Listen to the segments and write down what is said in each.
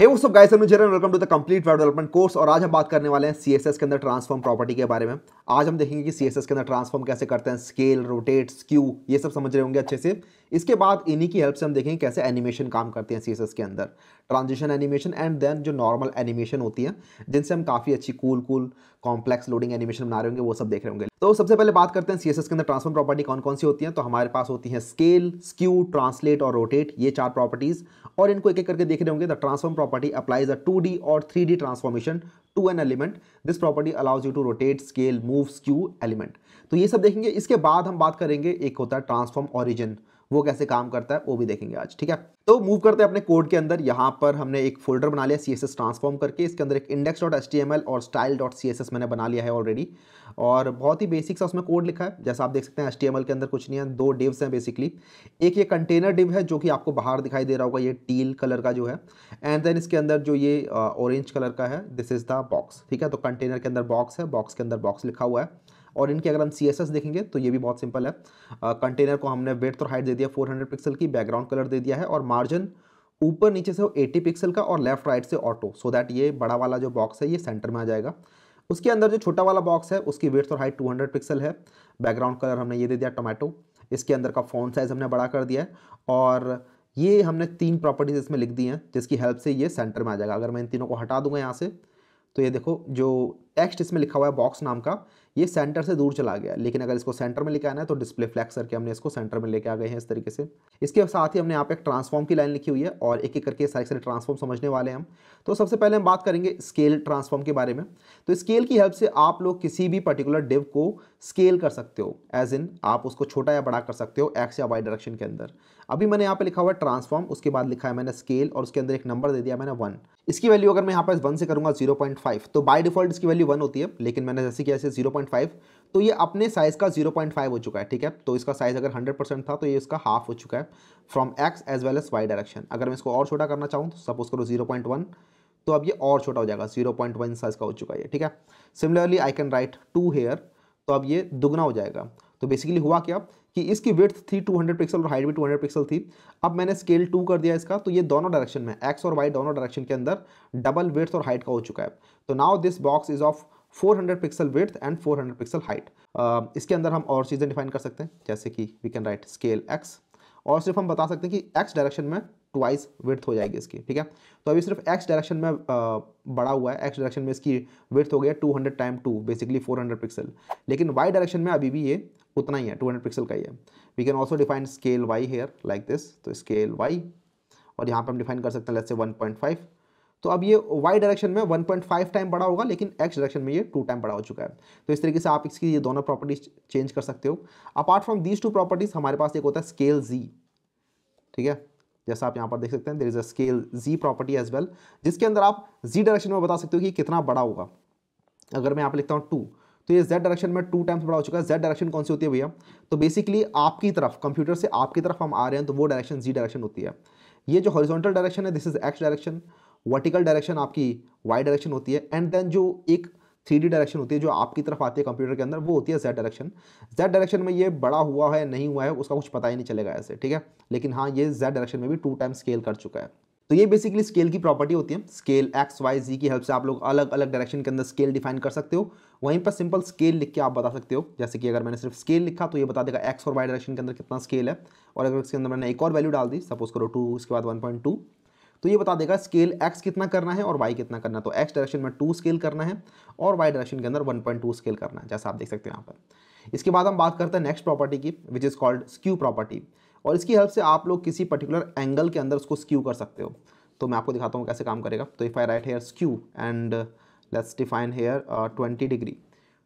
हे वो up guys एम जरन welcome to the complete web development course और आज हम बात करने वाले हैं सीएसएस के अंदर ट्रांसफॉर्म प्रॉपर्टी के बारे में आज हम देखेंगे कि सीएसएस के अंदर ट्रांसफॉर्म कैसे करते हैं स्केल रोटेट स्क्यू ये सब समझ रहे होंगे अच्छे से इसके बाद इन्हीं की हेल्प से हम देखेंगे कैसे एनिमेशन काम करते हैं सी के अंदर ट्रांजिशन एनिमेशन एंड देन जो नॉर्मल एनिमेशन होती है जिनसे हम काफ़ी अच्छी cool cool complex loading animation बना रहे होंगे वो सब देख रहे होंगे तो सबसे पहले बात करते हैं सी के अंदर ट्रांसफॉर्म प्रॉपर्टी कौन कौन सी होती हैं तो हमारे पास होती हैं स्केल स्क्यू ट्रांसलेट और रोटेट ये चार प्रॉपर्टीज़ और इनको एक एक करके देख रहे होंगे the transform property applies a two और three transformation to an element this property allows you to rotate scale move skew element तो ये सब देखेंगे इसके बाद हम बात करेंगे एक होता है ट्रांसफॉर्म ऑरिजिन वो कैसे काम करता है वो भी देखेंगे आज ठीक है तो मूव करते हैं अपने कोड के अंदर यहाँ पर हमने एक फोल्डर बना लिया सी ट्रांसफॉर्म करके इसके अंदर एक इंडेक्स डॉट एल और स्टाइल डॉट सी मैंने बना लिया है ऑलरेडी और बहुत ही बेसिक सा उसमें कोड लिखा है जैसा आप देख सकते हैं एल के अंदर कुछ नहीं है दो डिव्स हैं बेसिकली एक ये कंटेनर डिव है जो कि आपको बाहर दिखाई दे रहा होगा ये टील कलर का जो है एंड देन इसके अंदर जो ये ऑरेंज uh, कलर का है दिस इज़ द बॉक्स ठीक है तो कंटेनर के अंदर बॉक्स है बॉक्स के अंदर बॉक्स लिखा हुआ है और इनके अगर हम सी देखेंगे तो ये भी बहुत सिंपल है कंटेनर को हमने वेट और हाइट दे दिया फोर पिक्सल की बैकग्राउंड कलर दे दिया है और मार्जिन ऊपर नीचे से वो 80 पिक्सल का और लेफ्ट राइट से ऑटो सो दैट ये बड़ा वाला जो बॉक्स है ये सेंटर में आ जाएगा उसके अंदर जो छोटा वाला बॉक्स है उसकी वेट और हाइट 200 पिक्सल है बैकग्राउंड कलर हमने ये दे दिया टोमेटो इसके अंदर का फोन साइज़ हमने बड़ा कर दिया है और ये हमने तीन प्रॉपर्टीज़ इसमें लिख दी हैं जिसकी हेल्प से ये सेंटर में आ जाएगा अगर मैं इन तीनों को हटा दूंगा यहाँ से तो ये देखो जो टेक्स्ट इसमें लिखा हुआ है बॉक्स नाम का ये सेंटर से दूर चला गया लेकिन अगर इसको सेंटर में लेके आना है तो डिस्प्ले फ्लैक्स करके हमने इसको सेंटर में लेके आ गए हैं इस तरीके से इसके साथ ही हमने यहाँ पे एक ट्रांसफॉर्म की लाइन लिखी हुई है और एक एक करके सारे सारे ट्रांसफॉर्म समझने वाले हैं हम तो सबसे पहले हम बात करेंगे स्केल ट्रांसफॉर्म के बारे में तो स्केल की हेल्प से आप लोग किसी भी पर्टिकुलर डिव को स्केल कर सकते हो एज इन आप उसको छोटा या बड़ा कर सकते हो एक्स या वाई डायरेक्शन के अंदर अभी मैंने यहाँ पे लिखा हुआ है ट्रांसफॉर्म उसके बाद लिखा है मैंने स्केल और उसके अंदर एक नंबर दे दिया मैंने वन इसकी वैल्यू अगर मैं यहाँ पर वन से करूँगा जीरो तो बाई डिफॉल्ट इसकी वैल्यू भी वन होती है लेकिन मैंने जैसे किया ऐसे जीरो पॉइंट फाइव तो ये अपने साइज़ का जीरो पॉइंट फाइव हो चुका है ठीक है तो इसका साइज़ अगर हंड्रेड परसेंट था तो ये इसका हाफ हो चुका है from X as well as Y direction अगर मैं इसको और छोटा करना चाहूँ तो सपोज करो जीरो पॉइंट वन तो अब ये और छोटा हो जाएगा जीरो पॉइंट वन साइज़ का हो चुका है ठीक है similarly I can write two here तो अब ये दुगना हो जाएगा तो बेसिकली हुआ क्या कि इसकी विर्थ थी 200 पिक्सल और हाइट भी 200 पिक्सल थी अब मैंने स्केल टू कर दिया इसका तो ये दोनों डायरेक्शन में एक्स और वाई दोनों डायरेक्शन के अंदर डबल विर्थ और हाइट का हो चुका है तो now this box is of 400 pixel width and four hundred pixel height इसके अंदर हम और चीज़ें डिफाइन कर सकते हैं जैसे कि we can write scale X और सिर्फ हम बता सकते हैं कि एक्स डायरेक्शन में ट्वाइस विर्थ हो जाएगी इसकी ठीक है तो अभी सिर्फ एक्स डायरेक्शन में बड़ा हुआ है एक्स डायरेक्शन में इसकी विर्थ हो गया two hundred time two basically four hundred pixel लेकिन वाई डायरेक्शन में अभी भी ये उतना ही है 200 पिक्सल का ही है we can also define scale Y here like this तो स्केल वाई और यहाँ पर हम डिफाइन कर सकते हैं लेट से 1.5 तो अब ये वाई डायरेक्शन में 1.5 टाइम बड़ा होगा लेकिन एक्स डायरेक्शन में ये टू टाइम बड़ा हो चुका है तो इस तरीके से आप इसकी ये दोनों प्रॉपर्टीज चेंज कर सकते हो apart from these two properties हमारे पास एक होता है स्केल जी ठीक है जैसा आप यहाँ पर देख सकते हैं there is a scale Z property as well जिसके अंदर आप जी डायरेक्शन में बता सकते हो कि कितना बड़ा होगा अगर मैं यहाँ पर लिखता हूँ टू तो ये जेड डायरेक्शन में टू टाइम्स बड़ा हो चुका है जेड डायरेक्शन कौन सी होती है भैया तो बेसिकली आपकी तरफ कंप्यूटर से आपकी तरफ हम आ रहे हैं तो वो डायरेक्शन जी डायरेक्शन होती है ये जो हॉरिजॉन्टल डायरेक्शन है this is X direction vertical direction आपकी वाई डायरेक्शन होती है एंड देन जो एक थ्री डी डायरेक्शन होती है जो आपकी तरफ आती है कंप्यूटर के अंदर वो होती है जेड डायरेक्शन जेड डायरेक्शन में ये बड़ा हुआ है नहीं हुआ है उसका कुछ पता ही नहीं चलेगा ऐसे ठीक है लेकिन हाँ ये जेड डायरेक्शन में भी टू टाइम स्केल कर चुका है तो ये बेसिकली स्केल की प्रॉपर्टी होती है स्केल एक्स वाई जी की हेल्प से आप लोग अलग अलग डायरेक्शन के अंदर स्केल डिफाइन कर सकते हो वहीं पर सिंपल स्केल लिख के आप बता सकते हो जैसे कि अगर मैंने सिर्फ स्केल लिखा तो ये बता देगा एक्स और वाई डायरेक्शन के अंदर कितना स्केल है और अगर इसके अंदर मैंने एक और वैल्यू डाल दी सपोज करो टू उसके बाद वन तो ये बता देगा स्केल एक्स कितना करना है और वाई कितना करना है तो एक्स डायरेक्शन में टू स्केल करना है और वाई डायरेक्शन के अंदर वन पॉइंट टू स्केल करना है जैसा आप देख सकते हो यहाँ पर इसके बाद हम बात करते हैं नेक्स्ट प्रॉपर्टी की which is called skew property और इसकी हेल्प से आप लोग किसी पर्टिकुलर एंगल के अंदर उसको स्क्यू कर सकते हो तो मैं आपको दिखाता हूँ कैसे काम करेगा तो if I write here skew and let's define here twenty degree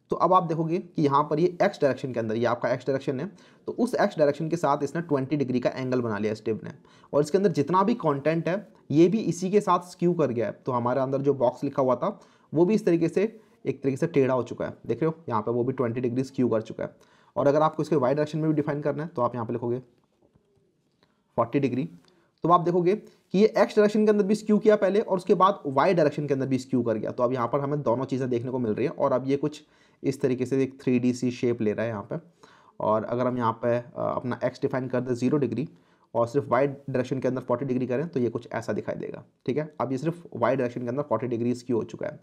तो अब आप देखोगे कि यहाँ पर ये एक्स डायरेक्शन के अंदर ये आपका एक्स डायरेक्शन है तो उस एक्स डायरेक्शन के साथ इसने 20 डिग्री का एंगल बना लिया स्टिव ने और इसके अंदर जितना भी कंटेंट है ये भी इसी के साथ स्क्यू कर गया है तो हमारे अंदर जो बॉक्स लिखा हुआ था वो भी इस तरीके से एक तरीके से टेढ़ा हो चुका है देख रहे हो यहाँ पर वो भी ट्वेंटी डिग्री स्क्यू कर चुका है और अगर आपको इसके वाई डायरेक्शन में भी डिफाइन करना है तो आप यहाँ पर लिखोगे फोर्टी डिग्री तो आप देखोगे कि ये एक्स डायरेक्शन के अंदर भी स्क्यू किया पहले और उसके बाद वाई डायरेक्शन के अंदर भी स्क्यू कर गया तो अब यहाँ पर हमें दोनों चीज़ें देखने को मिल रही है और अब ये कुछ इस तरीके से एक थ्री डी सी शेप ले रहा है यहाँ पर और अगर हम यहाँ पर अपना एक्स डिफाइन कर दें जीरो डिग्री और सिर्फ वाई डायरेक्शन के अंदर फोर्टी डिग्री करें तो ये कुछ ऐसा दिखाई देगा ठीक है अब ये सिर्फ वाई डायरेक्शन के अंदर फोर्टी डिग्री स्क्यू हो चुका है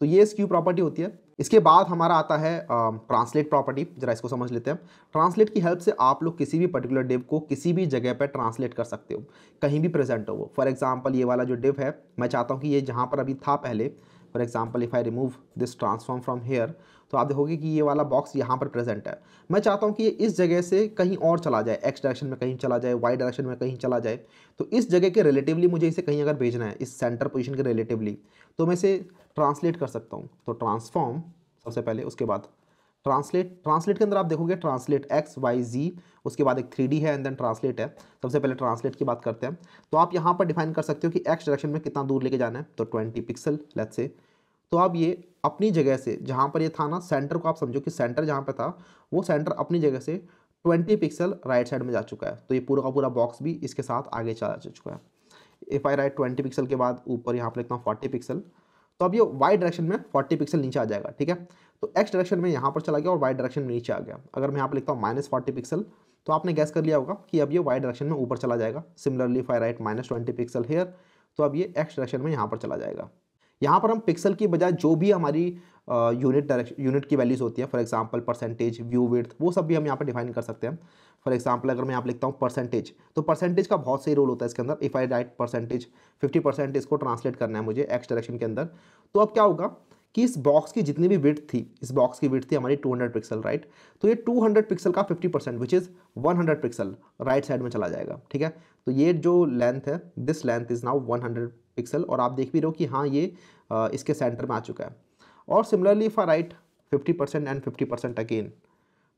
तो ये स्क्यू प्रॉपर्टी होती है इसके बाद हमारा आता है ट्रांसलेट प्रॉपर्टी जरा इसको समझ लेते हैं ट्रांसलेट की हेल्प से आप लोग किसी भी पर्टिकुलर डिव को किसी भी जगह पर ट्रांसलेट कर सकते हो कहीं भी प्रेजेंट हो वो फॉर एग्जाम्पल ये वाला जो डिव है मैं चाहता हूँ कि ये जहाँ पर अभी था पहले for example if I remove this transform from here तो आप देखोगे कि ये वाला बॉक्स यहाँ पर प्रेजेंट है मैं चाहता हूँ कि ये इस जगह से कहीं और चला जाए एक्स डायरेक्शन में कहीं चला जाए वाई डायरेक्शन में कहीं चला जाए तो इस जगह के रिलेटिवली मुझे इसे कहीं अगर भेजना है इस सेंटर पोजिशन के रिलेटिवली तो मैं इसे ट्रांसलेट कर सकता हूँ तो ट्रांसफॉर्म सबसे पहले उसके बाद ट्रांसलेट ट्रांसलेट के अंदर आप देखोगे ट्रांसलेट एक्स वाई जी उसके बाद एक थ्री है एंड देन ट्रांसलेट है सबसे पहले ट्रांसलेट की बात करते हैं तो आप यहाँ पर डिफाइन कर सकते हो कि एक्स डायरेक्शन में कितना दूर लेके जाना है तो ट्वेंटी पिक्सल लेट से तो आप ये अपनी जगह से जहाँ पर ये था ना सेंटर को आप समझो कि सेंटर जहाँ पर था वो सेंटर अपनी जगह से ट्वेंटी पिक्सल राइट साइड में जा चुका है तो ये पूरा का पूरा बॉक्स भी इसके साथ आगे चला जा चुका है if I write twenty pixel के बाद ऊपर यहाँ पर लिखता हूँ फोर्टी पिक्सल तो अब ये वाई डायरेक्शन में 40 पिक्सल नीचे आ जाएगा ठीक है तो एक्स डायरेक्शन में यहाँ पर चला गया और वाई डायरेक्शन में नीचे आ गया अगर मैं यहाँ पर लिखता हूँ माइनस फोर्टी पिक्सल तो आपने गैस कर लिया होगा कि अब ये वाई डायरेक्शन में ऊपर चला जाएगा similarly if I write minus twenty pixel here तो अब ये एक्स डायरेक्शन में यहाँ पर चला जाएगा यहाँ पर हम पिक्सल की बजाय जो भी हमारी यूनिट डायरेक्शन यूनिट की वैल्यूज़ होती है for example percentage view width वो सब भी हम यहाँ पर डिफाइन कर सकते हैं फॉर एग्जाम्पल अगर मैं आप लिखता हूँ परसेंटेज तो परसेंटेज का बहुत सही रोल होता है इसके अंदर if I write percentage fifty percent इसको ट्रांसलेट करना है मुझे एक्स डायरेक्शन के अंदर तो अब क्या होगा कि इस बॉक्स की जितनी भी विथ थी इस बॉक्स की विथ थी हमारी 200 पिक्सल राइट तो ये 200 पिक्सल का 50 percent which is 100 pixel right side में चला जाएगा ठीक है तो ये जो लेंथ है this length is now 100 pixel और आप देख भी रहो कि हाँ ये आ, इसके सेंटर में आ चुका है और similarly for right fifty percent and fifty percent again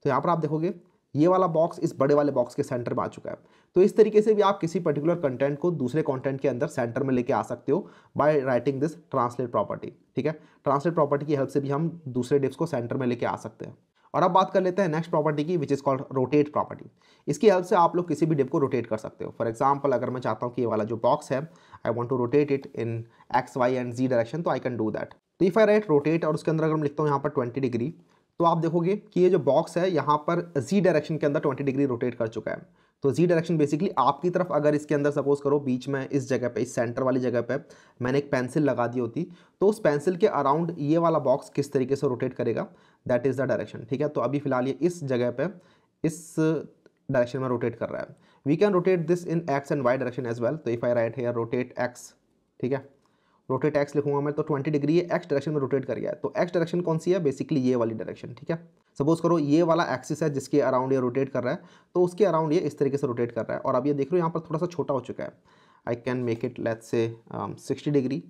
तो यहाँ पर आप देखोगे ये वाला बॉक्स इस बड़े वाले बॉक्स के सेंटर में आ चुका है तो इस तरीके से भी आप किसी पर्टिकुलर कंटेंट को दूसरे कंटेंट के अंदर सेंटर में लेके आ सकते हो by writing this translate property ठीक है ट्रांसलेट प्रॉपर्टी की हेल्प से भी हम दूसरे डिप्स को सेंटर में लेके आ सकते हैं और अब बात कर लेते हैं नेक्स्ट प्रॉपर्टी की which is called rotate property इसकी हेल्प से आप लोग किसी भी डिप को रोटेट कर सकते हो फॉर एग्जाम्पल अगर मैं चाहता हूँ कि ये वाला जो बॉक्स है I want to rotate it in X Y and Z direction तो आई कैन डू दैट तो इफ आई राइट रोटेट और उसके अंदर अगर मैं लिखता हूँ यहाँ पर ट्वेंटी डिग्री तो आप देखोगे कि ये जो बॉक्स है यहाँ पर जी डायरेक्शन के अंदर 20 डिग्री रोटेट कर चुका है तो जी डायरेक्शन बेसिकली आपकी तरफ अगर इसके अंदर सपोज करो बीच में इस जगह पे इस सेंटर वाली जगह पे मैंने एक पेंसिल लगा दी होती तो उस पेंसिल के अराउंड ये वाला बॉक्स किस तरीके से रोटेट करेगा दैट इज़ द डायरेक्शन ठीक है तो अभी फिलहाल ये इस जगह पर इस डायरेक्शन में रोटेट कर रहा है we can rotate this in X and Y direction as well तो if I write here rotate X ठीक है रोटेट एक्स लिखूंगा मैं तो ट्वेंटी डिग्री ये एक्स डायरेक्शन में रोटेट कर गया है तो एक्स डायरेक्शन कौन सी है बेसिकली ये वाली डायरेक्शन ठीक है सपोज करो ये वाला एक्सिस है जिसके अराउंड ये रोटेट कर रहा है तो उसके अराउंड ये इस तरीके से रोटेट कर रहा है और अब ये देख रहे हो यहाँ पर थोड़ा सा छोटा हो चुका है I can make it let say sixty degree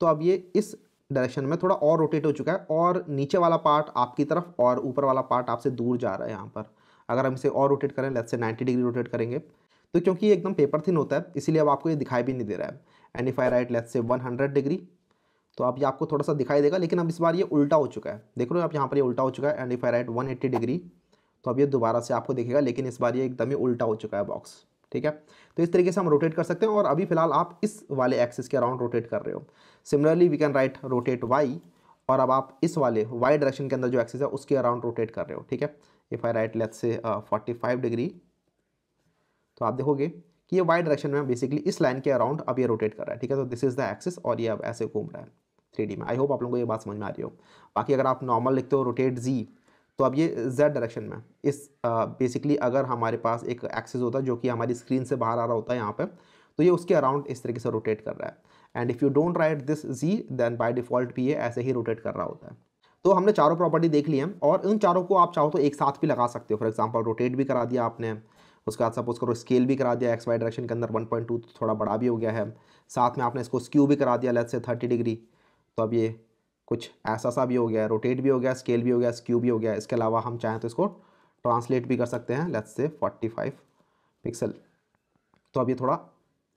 तो अब ये इस डायरेक्शन में थोड़ा और रोटेट हो चुका है और नीचे वाला पार्ट आपकी तरफ और ऊपर वाला पार्ट आपसे दूर जा रहा है यहाँ पर अगर हम इसे और रोटेट करें लेट से नाइन्टी डिग्री रोटेट करेंगे तो क्योंकि ये एकदम पेपर थिन होता है इसीलिए अब आपको ये दिखाई भी नहीं दे रहा है and if I write let's say 100 degree तो आप ये आपको थोड़ा सा दिखाई देगा लेकिन अब इस बार ये उल्टा हो चुका है देख रहे हो आप यहाँ पर ये उल्टा हो चुका है and if I write 180 degree तो अब ये दोबारा से आपको दिखेगा लेकिन इस बार ये एकदम ही उल्टा हो चुका है बॉक्स ठीक है तो इस तरीके से हम रोटेट कर सकते हैं और अभी फिलहाल आप इस वाले एक्सिस के अराउंड रोटेट कर रहे हो similarly we can write rotate Y और अब आप इस वाले वाई डायरेक्शन के अंदर जो एक्सिस है उसके अराउंड रोटेट कर रहे हो ठीक है if I write let say forty five degree तो आप देखोगे कि ये वाई डायरेक्शन में बेसिकली इस लाइन के अराउंड अब ये रोटेट कर रहा है ठीक है तो दिस इज द एक्सिस और ये अब ऐसे घूम रहा है थ्री में आई होप आप लोगों को ये बात समझ में आ रही हो बाकी अगर आप नॉर्मल लिखते हो रोटेट जी तो अब ये जेड डायरेक्शन में इस बेसिकली अगर हमारे पास एक एक्सिस होता है जो कि हमारी स्क्रीन से बाहर आ रहा होता है यहाँ पर तो ये उसके अराउंड इस तरीके से रोटेट कर रहा है and if you don't write this Z then by default भी ये ऐसे ही रोटेट कर रहा होता है तो हमने चारों प्रॉपर्टी देख ली है और इन चारों को आप चाहो तो एक साथ भी लगा सकते हो फॉर एग्जाम्पल रोटेट भी करा दिया आपने उसके बाद सपोज करो स्केल भी करा दिया एक्स वाई डायरेक्शन के अंदर वन पॉइंट टू थोड़ा बड़ा भी हो गया है साथ में आपने इसको स्क्यू भी करा दिया लेट से थर्टी डिग्री तो अब ये कुछ ऐसा सा भी हो गया रोटेट भी हो गया स्केल भी हो गया स्क्यू भी हो गया इसके अलावा हम चाहें तो इसको ट्रांसलेट भी कर सकते हैं लेट्स से फाइव पिक्सल तो अब ये थोड़ा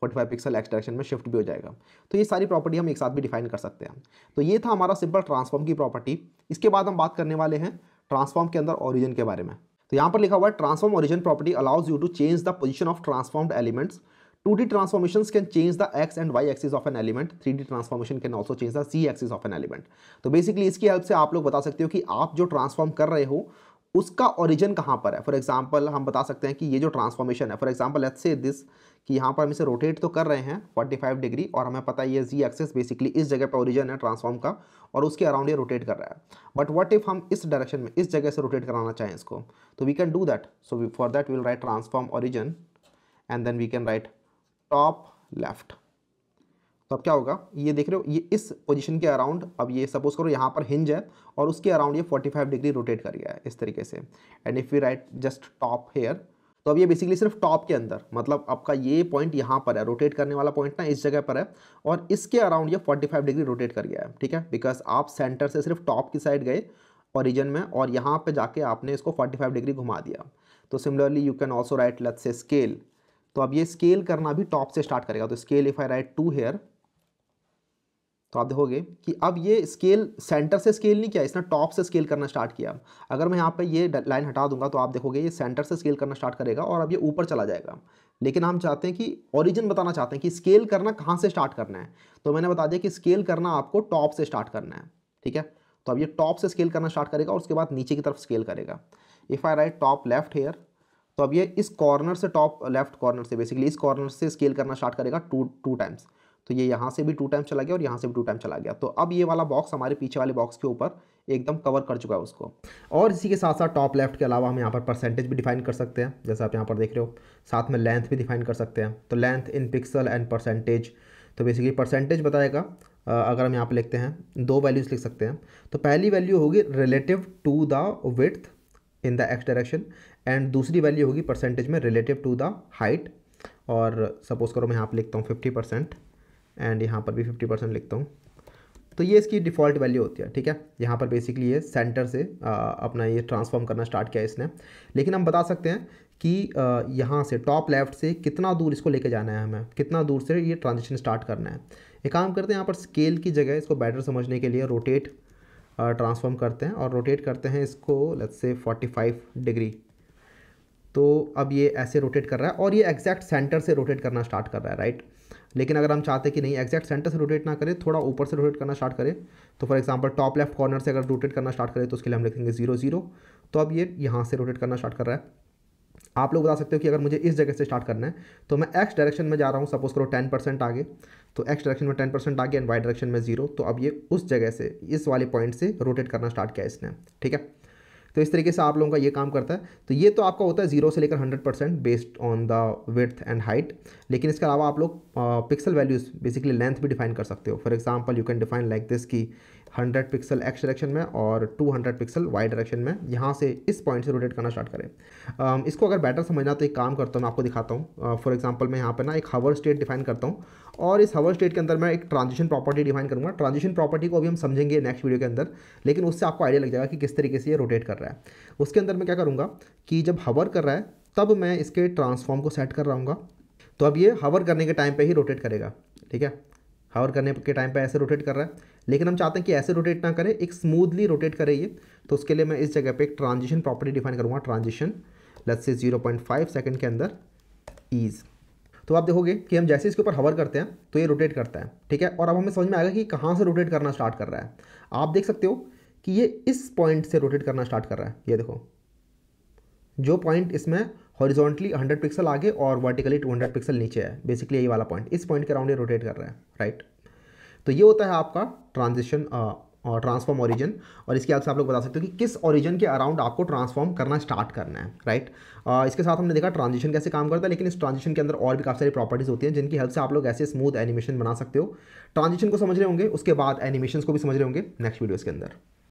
45 पिक्सल एक्स डायरेक्शन में शिफ्ट भी हो जाएगा तो ये सारी प्रॉपर्टी हम एक साथ भी डिफाइन कर सकते हैं तो ये था हमारा सिंपल ट्रांसफॉर्म की प्रॉपर्टी इसके बाद हम बात करने वाले हैं ट्रांसफॉर्म के अंदर ओरिजिन के बारे में तो यहाँ पर लिखा हुआ है transform origin property allows you to change the position of transformed elements two D transformation can change the X and Y axis of an element three D transformation can also change the Z axis of an element तो basically इसकी help से आप लोग बता सकते हो कि आप जो ट्रांसफॉर्म कर रहे हो उसका ओरिजिन कहां पर है फॉर एग्जाम्पल हम बता सकते हैं कि ये जो ट्रांसफॉर्मेशन है for example let's say this कि यहाँ पर हम इसे रोटेट तो कर रहे हैं 45 डिग्री और हमें पता है ये जी एक्सेस बेसिकली इस जगह पर ओरिजन है ट्रांसफॉर्म का और उसके अराउंड ये रोटेट कर रहा है बट वट इफ हम इस डायरेक्शन में इस जगह से रोटेट कराना चाहें इसको तो we can do that so for that we'll write transform origin and then we can write top left तो अब क्या होगा ये देख रहे हो ये इस पोजीशन के अराउंड अब ये सपोज करो यहाँ पर हिंज है और उसके अराउंड ये 45 डिग्री रोटेट कर गया है इस तरीके से and if you write just top here तो अब ये बेसिकली सिर्फ टॉप के अंदर मतलब आपका ये पॉइंट यहाँ पर है रोटेट करने वाला पॉइंट ना इस जगह पर है और इसके अराउंड ये 45 डिग्री रोटेट कर गया है ठीक है बिकॉज आप सेंटर से सिर्फ टॉप की साइड गए ओरिजन में और यहाँ पे जाके आपने इसको 45 डिग्री घुमा दिया तो similarly you can also write let say scale तो अब ये स्केल करना भी टॉप से स्टार्ट करेगा तो scale if I write two here तो आप देखोगे कि अब ये स्केल सेंटर से स्केल नहीं किया इसने टॉप से स्केल करना स्टार्ट किया अगर मैं यहाँ पे ये लाइन हटा दूंगा तो आप देखोगे ये सेंटर से स्केल करना स्टार्ट करेगा और अब ये ऊपर चला जाएगा लेकिन हम चाहते हैं कि ओरिजिन बताना चाहते हैं कि स्केल करना कहाँ से स्टार्ट करना है तो मैंने बता दिया कि स्केल करना आपको टॉप से स्टार्ट करना है ठीक है तो अब ये टॉप से स्केल करना स्टार्ट करेगा और उसके बाद नीचे की तरफ स्केल करेगा if I write top left here तो अब ये इस कॉर्नर से टॉप लेफ्ट कॉर्नर से बेसिकली इस कॉर्नर से स्केल करना स्टार्ट करेगा टू टू टाइम्स तो ये यहाँ से भी टू टाइम चला गया और यहाँ से भी टू टाइम चला गया तो अब ये वाला बॉक्स हमारे पीछे वाले बॉक्स के ऊपर एकदम कवर कर चुका है उसको और इसी के साथ साथ टॉप लेफ्ट के अलावा हम यहाँ पर परसेंटेज भी डिफाइन कर सकते हैं जैसे आप यहाँ पर देख रहे हो साथ में लेंथ भी डिफाइन कर सकते हैं तो length in pixel and percentage तो बेसिकली परसेंटेज बताएगा अगर हम यहाँ पर लिखते हैं दो वैल्यूज़ लिख सकते हैं तो पहली वैल्यू होगी relative to the width in the X direction and दूसरी वैल्यू होगी परसेंटेज में रिलेटिव टू द हाइट और सपोज करो मैं यहाँ पर लिखता हूँ फिफ्टी परसेंट एंड यहाँ पर भी फिफ्टी परसेंट लिखता हूँ तो ये इसकी डिफ़ॉल्ट वैल्यू होती है ठीक है यहाँ पर बेसिकली ये सेंटर से आ, अपना ये ट्रांसफॉर्म करना स्टार्ट किया इसने लेकिन हम बता सकते हैं कि यहाँ से टॉप लेफ्ट से कितना दूर इसको लेके जाना है हमें कितना दूर से ये ट्रांजेक्शन स्टार्ट करना है एक काम करते हैं यहाँ पर स्केल की जगह इसको बेटर समझने के लिए रोटेट ट्रांसफॉर्म करते हैं और रोटेट करते हैं इसको लेट्स से 45 डिग्री तो अब ये ऐसे रोटेट कर रहा है और ये एग्जैक्ट सेंटर से रोटेट करना स्टार्ट कर रहा है राइट लेकिन अगर हम चाहते कि नहीं एक्जैक्ट सेंटर से रोटेट ना करें थोड़ा ऊपर से रोटेट करना स्टार्ट करें तो for example top left corner से अगर रोटेट करना स्टार्ट करें तो उसके लिए हम लिखेंगे जीरो जीरो तो अब ये यहाँ से रोटेट करना स्टार्ट कर रहा है आप लोग बता सकते हो कि अगर मुझे इस जगह से स्टार्ट करना है तो मैं एक्स डायरेक्शन में जा रहा हूँ सपोज करो टेन परसेंट आगे तो एक्स डायरेक्शन में टेन परसेंट आगे एंड वाई डायरेक्शन में जीरो तो अब ये उस जगह से इस वाले पॉइंट से रोटेट करना स्टार्ट किया इसने ठीक है तो इस तरीके से आप लोगों का ये काम करता है तो ये तो आपका होता है जीरो से लेकर hundred percent based on the width and height लेकिन इसके अलावा आप लोग पिक्सल वैल्यूज़ बेसिकली लेंथ भी डिफाइन कर सकते हो for example you can define like this की हंड्रेड पिक्सल एक्स डायरेक्शन में और two hundred pixel Y direction में यहाँ से इस पॉइंट से रोटेट करना स्टार्ट करें इसको अगर बेटर समझना तो एक काम करता हूँ मैं आपको दिखाता हूँ फॉर एग्जाम्पल मैं यहाँ पर ना एक हवर स्टेट डिफाइन करता हूँ और इस हवर स्टेट के अंदर मैं एक ट्रांजिशन प्रॉपर्टी डिफाइन करूँगा ट्रांजिशन प्रॉपर्टी को अभी हम समझेंगे नेक्स्ट वीडियो के अंदर लेकिन उससे आपको आइडिया लग जाएगा कि किस तरीके से ये रोटेट कर रहा है उसके अंदर मैं क्या करूँगा कि जब हवर कर रहा है तब मैं इसके ट्रांसफॉर्म को सेट कर रहा तो अब ये हवर करने के टाइम पे ही रोटेट करेगा ठीक है हावर करने के टाइम पर ऐसे रोटेट कर रहा है लेकिन हम चाहते हैं कि ऐसे रोटेट ना करें एक स्मूथली रोटेट करे ये तो उसके लिए मैं इस जगह पर एक ट्रांजिशन प्रॉपर्टी डिफाइन करूँगा ट्रांजिशन लेट्स से 0.5 सेकंड के अंदर ईज तो आप देखोगे कि हम जैसे इसके ऊपर हवर करते हैं तो ये रोटेट करता है ठीक है और अब हमें समझ में आएगा कि कहाँ से रोटेट करना स्टार्ट कर रहा है आप देख सकते हो कि ये इस पॉइंट से रोटेट करना स्टार्ट कर रहा है ये देखो जो पॉइंट इसमें हॉरिजॉन्टली 100 पिक्सल आगे और वर्टिकली 200 पिक्सल नीचे है बेसिकली यही वाला पॉइंट इस पॉइंट के अराउंड ये रोटेट कर रहा है राइट तो ये होता है आपका ट्रांजिशन और ट्रांसफॉर्म ओरिजन और इसके आपसे आप लोग बता सकते हो कि किस ओरिजन के अराउंड आपको ट्रांसफॉर्म करना स्टार्ट करना है राइट इसके साथ हमने देखा ट्रांजिशन कैसे काम करता है लेकिन इस ट्रांजिशन के अंदर और भी काफ़ी सारी प्रॉपर्टीज़ होती हैं जिनकी हेल्प से आप लोग ऐसे स्मूथ एनिमेशन बना सकते हो ट्रांजिशन को समझ रहे होंगे उसके बाद एनिमेशन को भी समझ रहे होंगे नेक्स्ट वीडियो के अंदर